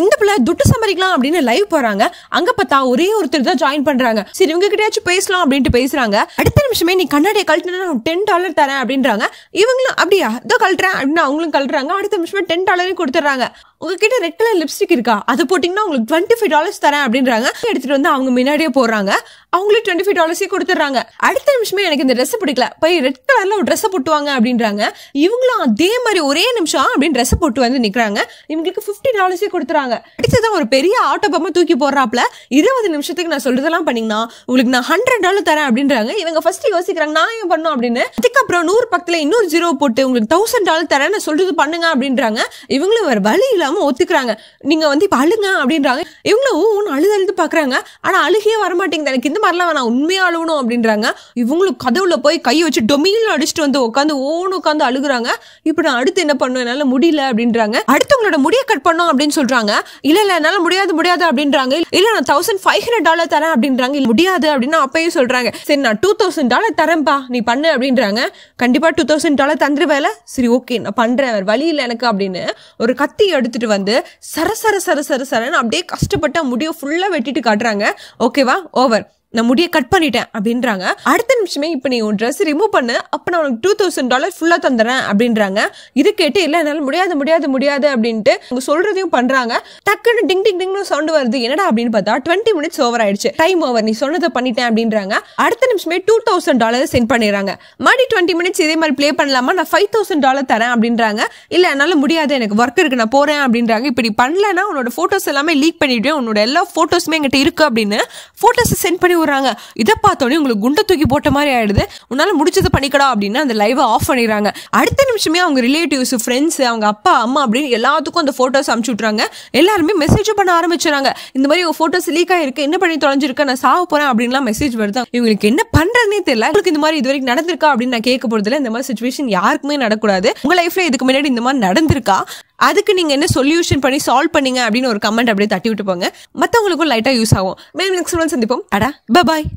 இந்த பிள்ளை துட்டு சம்பாதிக்கலாம் அப்படின்னு லைவ் போறாங்க அங்க பார்த்தா ஒரே ஒருத்தர் தான் ஜாயின் பண்றாங்க சரி இவங்க கிட்டயாச்சும் பேசலாம் அப்படின்ட்டு பேசுறாங்க அடுத்த நிமிஷமே நீ கண்ணாடியை கழட்டினா டென் டாலர் தரேன் அப்படின்றாங்க இவங்களும் அப்படியா இதோ கழட்டுறேன் அப்படின்னு அவங்களும் கழட்டுறாங்க அடுத்த நிமிஷமே டென் டாலரையும் கொடுத்துட்றாங்க உங்ககிட்ட ரெட் கலர் லிப்ஸ்டிக் இருக்கா அதை போட்டிங்கன்னா உங்களுக்கு டுவெண்ட்டி ஃபைவ் டாலர்ஸ் தரேன் அப்படின்றாங்க எடுத்துகிட்டு வந்து அவங்க முன்னாடியே போடுறாங்க அவங்களுக்கு டுவெண்ட்டி ஃபைவ் டாலர்ஸே கொடுத்துட்றாங்க அடுத்த நிமிஷமே எனக்கு இந்த ட்ரெஸ் பிடிக்கல போய் ரெட் கலரில் ஒரு ட்ரெஸ்ஸை போட்டுவாங்க அப்படின்றாங்க இவங்களும் அதே மாதிரி ஒரே நிமிஷம் அப்படின்னு ட்ரெஸ்ஸை போட்டு வந்து நிற்கிறாங்க இவங்களுக்கு ஃபிஃப்டி டாலர்ஸே கொடுத்துறாங்க அடுத்ததான் ஒரு பெரிய ஆட்டோ பம்மா தூக்கி போடுறாப்புல இருபது நிமிஷத்துக்கு நான் சொல்றதெல்லாம் பண்ணீங்கன்னா உங்களுக்கு நான் ஹண்ட்ரட் டாலர் தரேன் அப்படின்றாங்க இவங்க ஃபர்ஸ்ட் யோசிக்கிறாங்க நான் ஏன் பண்ணும் அப்படின்னு அதுக்கப்புறம் நூறு பக்கத்தில் இன்னொரு ஜீரோ போட்டு உங்களுக்கு தௌசண்ட் டாலர் தரேன் நான் சொல்றது பண்ணுங்க அப்படின்றாங்க இவங்களும் வேறு வழி இல்லாமல் இல்லாமல் ஒத்துக்கிறாங்க நீங்கள் வந்து இப்போ அழுங்க அப்படின்றாங்க இவங்களும் ஒன்று அழுது அழுது பார்க்குறாங்க ஆனால் அழுகியே வரமாட்டேங்குது எனக்கு இந்த மாதிரிலாம் நான் உண்மையாக அழுகணும் அப்படின்றாங்க இவங்களும் கதவுல போய் கையை வச்சு டொமியில் அடிச்சுட்டு வந்து உட்காந்து ஓன்னு உட்காந்து அழுகுறாங்க இப்போ நான் அடுத்து என்ன பண்ணுவேன் என்னால் முடியல அப்படின்றாங்க அடுத்தவங்களோட முடியை கட் பண்ணோம் அப்படின்னு சொல்கிறாங்க இல்லை இல்லை என்னால் முடியாது முடியாது அப்படின்றாங்க இல்லை நான் தௌசண்ட் ஃபைவ் ஹண்ட்ரட் டாலர் தரேன் அப்படின்றாங்க முடியாது அப்படின்னு அப்பயும் சொல்கிறாங்க சரி நான் டூ தௌசண்ட் டாலர் தரேன்ப்பா நீ பண்ணு அப்படின்றாங்க கண்டிப்பாக டூ தௌசண்ட் டாலர் தந்துருவேல சரி ஓகே நான் பண்ணுறேன் வழி இல்லை எனக்கு அப்படின்னு ஒரு கத்தி எடுத்துட்டு எடுத்துகிட்டு வந்து சர சர சர சர சரன்னு அப்படியே கஷ்டப்பட்ட முடியை ஃபுல்லாக வெட்டிட்டு காட்டுறாங்க ஓகேவா ஓவர் நான் முடிய கட் பண்ணிட்டேன் அப்படின்றாங்க அடுத்த நிமிஷமே இப்போ நீ உன் ட்ரெஸ் ரிமூவ் பண்ணு அப்போ நான் உனக்கு டூ தௌசண்ட் டாலர் ஃபுல்லாக தந்துடுறேன் அப்படின்றாங்க இது கேட்டு இல்லை என்னால் முடியாது முடியாது முடியாது அப்படின்ட்டு அவங்க சொல்றதையும் பண்ணுறாங்க டக்குன்னு டிங் டிங் டிங்னு சவுண்ட் வருது என்னடா அப்படின்னு பார்த்தா டுவெண்ட்டி மினிட்ஸ் ஓவர் ஆயிடுச்சு டைம் ஓவர் நீ சொன்னதை பண்ணிட்டேன் அப்படின்றாங்க அடுத்த நிமிஷமே டூ தௌசண்ட் டாலர் சென்ட் பண்ணிடுறாங்க மறுபடி டுவெண்ட்டி மினிட்ஸ் இதே மாதிரி ப்ளே பண்ணலாமா நான் ஃபைவ் தௌசண்ட் டாலர் தரேன் அப்படின்றாங்க இல்லை என்னால் முடியாது எனக்கு ஒர்க் இருக்கு நான் போகிறேன் அப்படின்றாங்க இப்படி பண்ணலன்னா உன்னோட ஃபோட்டோஸ் எல்லாமே லீக் பண்ணிவிட்டு உன்னோட எல்லா ஃபோட்டோஸுமே எங்கிட்ட இருக்கு அப்படின்னு ஃபோட்டோஸை சென்ட் பண்ணி விடுறாங்க இதை பார்த்தோன்னே உங்களுக்கு குண்டை தூக்கி போட்ட மாதிரி ஆயிடுது உன்னால முடிச்சது பண்ணிக்கடா அப்படின்னு அந்த லைவை ஆஃப் பண்ணிடுறாங்க அடுத்த நிமிஷமே அவங்க ரிலேட்டிவ்ஸ் ஃப்ரெண்ட்ஸ் அவங்க அப்பா அம்மா அப்படின்னு எல்லாத்துக்கும் அந்த ஃபோட்டோஸ் அனுப்பிச்சு விட்றாங்க எல்லாருமே மெசேஜ் பண்ண ஆரம்பிச்சுறாங்க இந்த மாதிரி உங்கள் ஃபோட்டோஸ் லீக் ஆயிருக்கு என்ன பண்ணி தொலைஞ்சிருக்க நான் சாவ போகிறேன் அப்படின்லாம் மெசேஜ் வருது இவங்களுக்கு என்ன பண்ணுறதுனே தெரியல உங்களுக்கு இந்த மாதிரி இது வரைக்கும் நடந்திருக்கா அப்படின்னு நான் கேட்க போறதுல இந்த மாதிரி சுச்சுவேஷன் யாருக்குமே நடக்கூடாது உங்கள் லைஃப்ல இதுக்கு முன்னாடி இந்த மாதிரி நடந்திருக்கா அதுக்கு நீங்கள் என்ன சொல்யூஷன் பண்ணி சால்வ் பண்ணுங்க அப்படின்னு ஒரு கமெண்ட் அப்படியே தட்டி விட்டு போங்க மற்றவங்களுக்கும் லைட்டாக யூஸ் ஆகும் மேலும் நெக்ஸ்ட் ஒன் சந்திப்போம் அடா பாய்